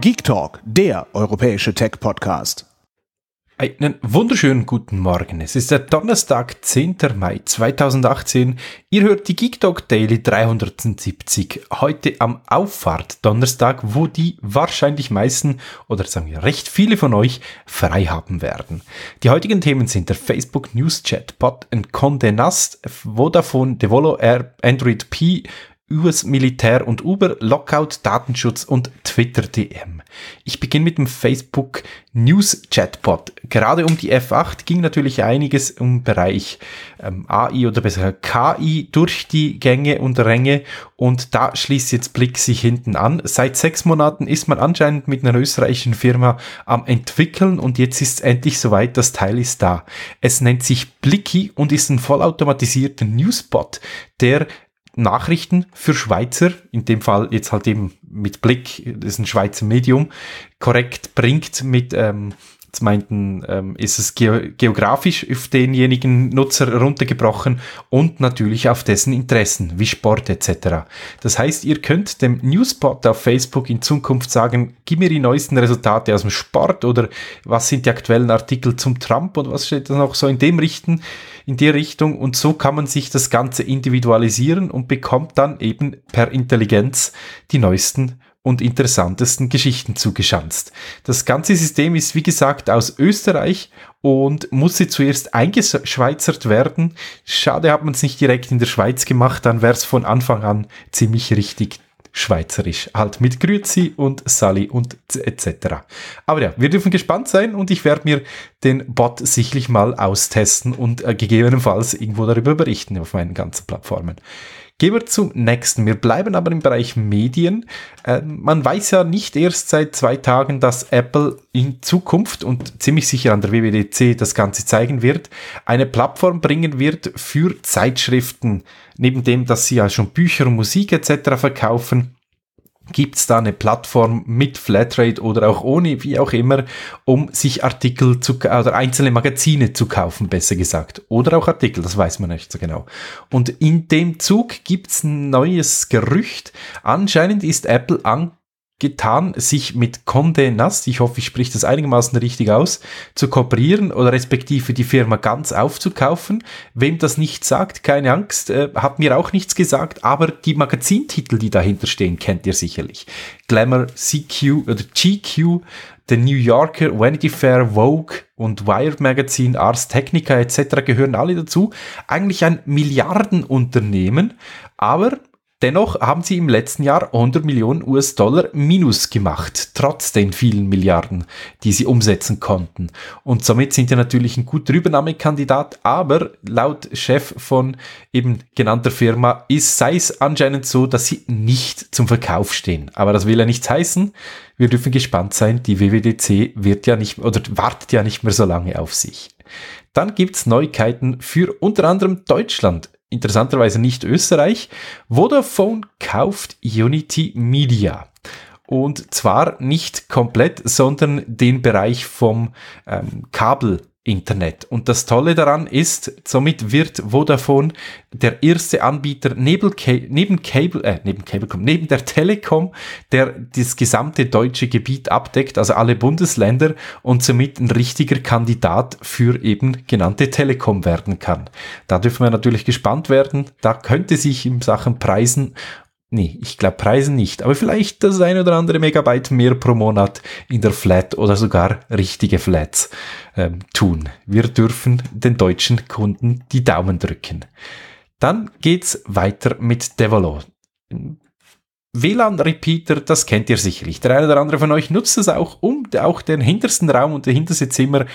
Geek Talk, der europäische Tech-Podcast. Einen wunderschönen guten Morgen. Es ist der Donnerstag, 10. Mai 2018. Ihr hört die Geek Talk Daily 370. Heute am Auffahrt Donnerstag, wo die wahrscheinlich meisten oder sagen wir recht viele von euch frei haben werden. Die heutigen Themen sind der Facebook News Chat, Bot and Conde Nast, Vodafone, Devolo Air, Android P, US Militär und Uber, Lockout, Datenschutz und Twitter DM. Ich beginne mit dem Facebook News Chatbot. Gerade um die F8 ging natürlich einiges im Bereich ähm, AI oder besser KI durch die Gänge und Ränge und da schließt jetzt Blick sich hinten an. Seit sechs Monaten ist man anscheinend mit einer österreichischen Firma am entwickeln und jetzt ist es endlich soweit, das Teil ist da. Es nennt sich Blicky und ist ein vollautomatisierter Newsbot, der Nachrichten für Schweizer, in dem Fall jetzt halt eben mit Blick, das ist ein Schweizer Medium, korrekt bringt mit ähm, meinten, ähm, ist es ge geografisch auf denjenigen Nutzer runtergebrochen und natürlich auf dessen Interessen wie Sport etc. Das heißt, ihr könnt dem Newspot auf Facebook in Zukunft sagen, gib mir die neuesten Resultate aus dem Sport oder was sind die aktuellen Artikel zum Trump und was steht da noch so in dem richten, in der Richtung und so kann man sich das Ganze individualisieren und bekommt dann eben per Intelligenz die neuesten und interessantesten Geschichten zugeschanzt. Das ganze System ist wie gesagt aus Österreich und musste zuerst eingeschweizert werden. Schade hat man es nicht direkt in der Schweiz gemacht, dann wäre es von Anfang an ziemlich richtig schweizerisch. Halt mit Grüezi und Sally und etc. Aber ja, wir dürfen gespannt sein und ich werde mir den Bot sicherlich mal austesten und äh, gegebenenfalls irgendwo darüber berichten auf meinen ganzen Plattformen. Gehen wir zum nächsten. Wir bleiben aber im Bereich Medien. Äh, man weiß ja nicht erst seit zwei Tagen, dass Apple in Zukunft und ziemlich sicher an der WWDC das Ganze zeigen wird, eine Plattform bringen wird für Zeitschriften. Neben dem, dass sie ja schon Bücher und Musik etc. verkaufen, Gibt es da eine Plattform mit Flatrate oder auch ohne, wie auch immer, um sich Artikel zu, oder einzelne Magazine zu kaufen, besser gesagt. Oder auch Artikel, das weiß man nicht so genau. Und in dem Zug gibt es ein neues Gerücht. Anscheinend ist Apple an getan, sich mit Conde Nast, ich hoffe, ich spreche das einigermaßen richtig aus, zu kooperieren oder respektive die Firma ganz aufzukaufen. Wem das nicht sagt, keine Angst, äh, hat mir auch nichts gesagt, aber die Magazintitel, die dahinter stehen, kennt ihr sicherlich. Glamour, CQ oder GQ, The New Yorker, Vanity Fair, Vogue und Wired Magazine, Ars Technica etc. gehören alle dazu. Eigentlich ein Milliardenunternehmen, aber Dennoch haben sie im letzten Jahr 100 Millionen US-Dollar Minus gemacht, trotz den vielen Milliarden, die sie umsetzen konnten. Und somit sind sie natürlich ein guter Übernahmekandidat, aber laut Chef von eben genannter Firma ist, sei es anscheinend so, dass sie nicht zum Verkauf stehen. Aber das will ja nichts heißen. Wir dürfen gespannt sein. Die WWDC wird ja nicht, oder wartet ja nicht mehr so lange auf sich. Dann gibt's Neuigkeiten für unter anderem Deutschland interessanterweise nicht Österreich. Vodafone kauft Unity Media. Und zwar nicht komplett, sondern den Bereich vom ähm, Kabel Internet. Und das Tolle daran ist, somit wird Vodafone der erste Anbieter neben, neben Cable, äh, neben Cablecom, neben der Telekom, der das gesamte deutsche Gebiet abdeckt, also alle Bundesländer und somit ein richtiger Kandidat für eben genannte Telekom werden kann. Da dürfen wir natürlich gespannt werden. Da könnte sich in Sachen Preisen Nee, ich glaube Preise nicht, aber vielleicht das eine oder andere Megabyte mehr pro Monat in der Flat oder sogar richtige Flats ähm, tun. Wir dürfen den deutschen Kunden die Daumen drücken. Dann geht's weiter mit Devolo. WLAN-Repeater, das kennt ihr sicherlich. Der eine oder andere von euch nutzt es auch, um auch den hintersten Raum und das hinterste Zimmer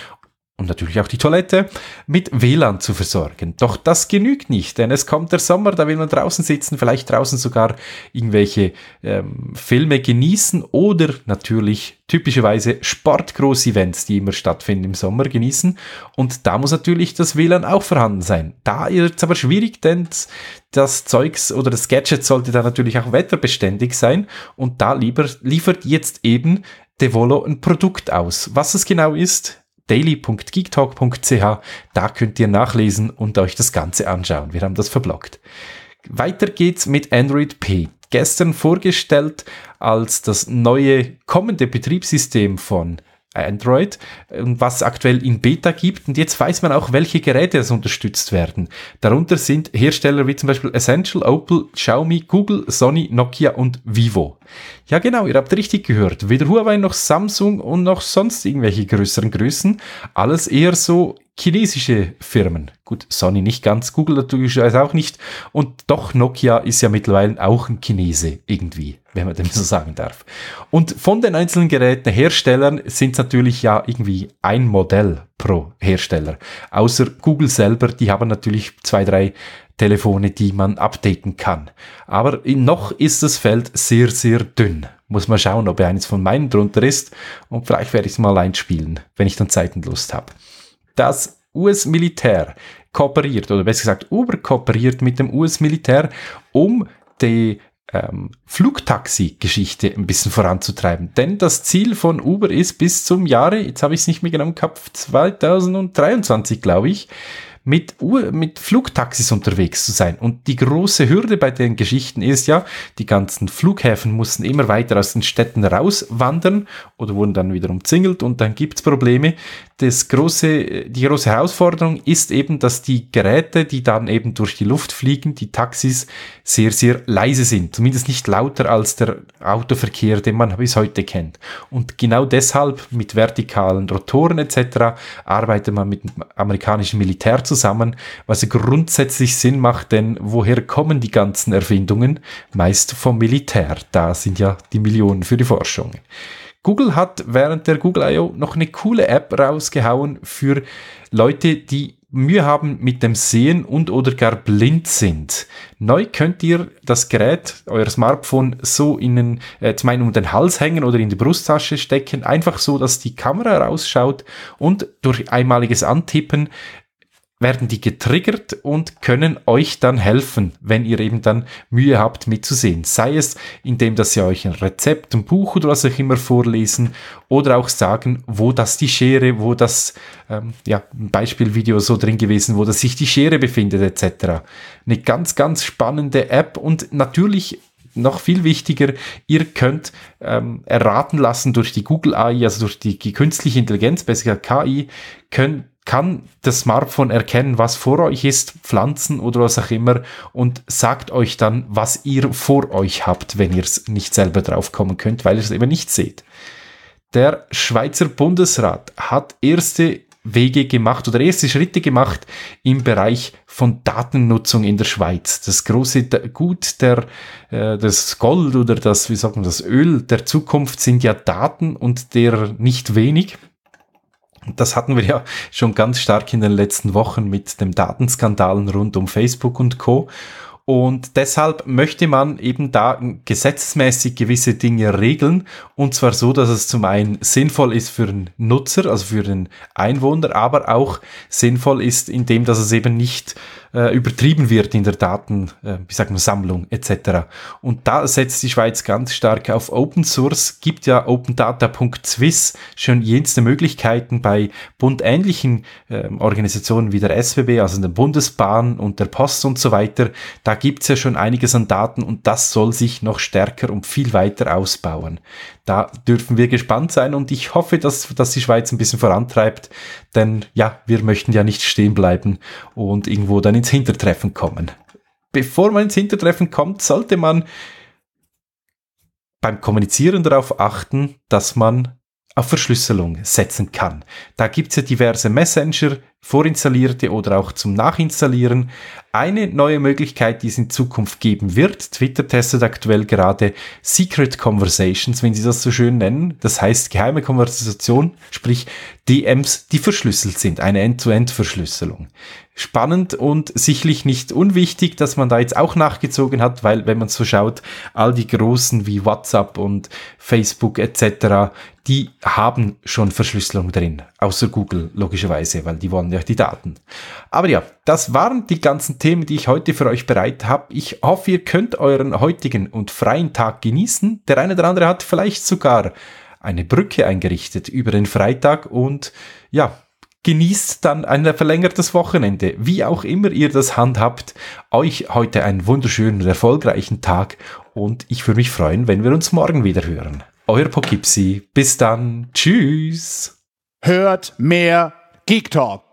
und natürlich auch die Toilette mit WLAN zu versorgen. Doch das genügt nicht, denn es kommt der Sommer, da will man draußen sitzen, vielleicht draußen sogar irgendwelche ähm, Filme genießen oder natürlich typischerweise Sportgroß-Events, die immer stattfinden im Sommer, genießen. Und da muss natürlich das WLAN auch vorhanden sein. Da ist es aber schwierig, denn das Zeugs oder das Gadget sollte da natürlich auch wetterbeständig sein. Und da lieber liefert jetzt eben Devolo ein Produkt aus. Was es genau ist, daily.geektalk.ch. Da könnt ihr nachlesen und euch das Ganze anschauen. Wir haben das verblockt. Weiter geht's mit Android P. Gestern vorgestellt als das neue kommende Betriebssystem von Android äh, was es aktuell in Beta gibt. Und jetzt weiß man auch, welche Geräte es unterstützt werden. Darunter sind Hersteller wie zum Beispiel Essential, Opel, Xiaomi, Google, Sony, Nokia und Vivo. Ja, genau, ihr habt richtig gehört. Weder Huawei noch Samsung und noch sonst irgendwelche größeren Größen. Alles eher so chinesische Firmen. Gut, Sony nicht ganz, Google natürlich auch nicht. Und doch Nokia ist ja mittlerweile auch ein Chinese irgendwie, wenn man dem so sagen darf. Und von den einzelnen Geräteherstellern sind es natürlich ja irgendwie ein Modell pro Hersteller. Außer Google selber, die haben natürlich zwei, drei Telefone, die man updaten kann. Aber noch ist das Feld sehr, sehr dünn. Muss man schauen, ob er eines von meinen drunter ist und vielleicht werde ich es mal einspielen, wenn ich dann Zeit und Lust habe. Das US-Militär kooperiert oder besser gesagt Uber kooperiert mit dem US-Militär, um die ähm, Flugtaxi-Geschichte ein bisschen voranzutreiben. Denn das Ziel von Uber ist bis zum Jahre, jetzt habe ich es nicht mehr genommen im Kopf, 2023 glaube ich, mit, mit Flugtaxis unterwegs zu sein. Und die große Hürde bei den Geschichten ist ja, die ganzen Flughäfen mussten immer weiter aus den Städten rauswandern oder wurden dann wieder umzingelt und dann gibt es Probleme. Das große, die große Herausforderung ist eben, dass die Geräte, die dann eben durch die Luft fliegen, die Taxis, sehr, sehr leise sind. Zumindest nicht lauter als der Autoverkehr, den man bis heute kennt. Und genau deshalb mit vertikalen Rotoren etc. arbeitet man mit dem amerikanischen Militär zusammen zusammen, was grundsätzlich Sinn macht, denn woher kommen die ganzen Erfindungen? Meist vom Militär, da sind ja die Millionen für die Forschung. Google hat während der Google I.O. noch eine coole App rausgehauen für Leute, die Mühe haben mit dem Sehen und oder gar blind sind. Neu könnt ihr das Gerät, euer Smartphone, so in den, äh, zum einen um den Hals hängen oder in die Brusttasche stecken, einfach so, dass die Kamera rausschaut und durch einmaliges Antippen werden die getriggert und können euch dann helfen, wenn ihr eben dann Mühe habt mitzusehen. Sei es, indem dass sie euch ein Rezept, ein Buch oder was auch immer vorlesen oder auch sagen, wo das die Schere, wo das, ähm, ja, ein Beispielvideo so drin gewesen, wo das sich die Schere befindet etc. Eine ganz, ganz spannende App und natürlich noch viel wichtiger, ihr könnt ähm, erraten lassen durch die Google AI, also durch die, die künstliche Intelligenz, besser gesagt KI, könnt kann das Smartphone erkennen, was vor euch ist, Pflanzen oder was auch immer, und sagt euch dann, was ihr vor euch habt, wenn ihr es nicht selber draufkommen könnt, weil ihr es eben nicht seht. Der Schweizer Bundesrat hat erste Wege gemacht oder erste Schritte gemacht im Bereich von Datennutzung in der Schweiz. Das große Gut der, äh, das Gold oder das, wie sagt man, das Öl der Zukunft sind ja Daten und der nicht wenig. Und das hatten wir ja schon ganz stark in den letzten Wochen mit dem Datenskandalen rund um Facebook und Co. Und deshalb möchte man eben da gesetzmäßig gewisse Dinge regeln. Und zwar so, dass es zum einen sinnvoll ist für den Nutzer, also für den Einwohner, aber auch sinnvoll ist, indem dass es eben nicht äh, übertrieben wird in der Daten, äh, wie sagt man, Sammlung etc. Und da setzt die Schweiz ganz stark auf Open Source, gibt ja opendata.swiss schon jenste Möglichkeiten bei bundähnlichen äh, Organisationen wie der SWB, also der Bundesbahn und der Post und so weiter. Da gibt es ja schon einiges an Daten und das soll sich noch stärker und viel weiter ausbauen da dürfen wir gespannt sein und ich hoffe, dass, dass die Schweiz ein bisschen vorantreibt, denn ja, wir möchten ja nicht stehen bleiben und irgendwo dann ins Hintertreffen kommen. Bevor man ins Hintertreffen kommt, sollte man beim Kommunizieren darauf achten, dass man auf Verschlüsselung setzen kann. Da gibt es ja diverse Messenger, vorinstallierte oder auch zum Nachinstallieren. Eine neue Möglichkeit, die es in Zukunft geben wird. Twitter testet aktuell gerade Secret Conversations, wenn sie das so schön nennen. Das heißt geheime Konversation, sprich DMs, die verschlüsselt sind. Eine End-to-End-Verschlüsselung. Spannend und sicherlich nicht unwichtig, dass man da jetzt auch nachgezogen hat, weil wenn man so schaut, all die großen wie WhatsApp und Facebook etc., die haben schon Verschlüsselung drin. Außer Google, logischerweise, weil die wollen sammeln ja die Daten. Aber ja, das waren die ganzen Themen, die ich heute für euch bereit habe. Ich hoffe, ihr könnt euren heutigen und freien Tag genießen. Der eine oder andere hat vielleicht sogar eine Brücke eingerichtet über den Freitag und ja, genießt dann ein verlängertes Wochenende. Wie auch immer ihr das handhabt, euch heute einen wunderschönen und erfolgreichen Tag und ich würde mich freuen, wenn wir uns morgen wieder hören. Euer Pokipsi. Bis dann. Tschüss. Hört mehr Geek Talk.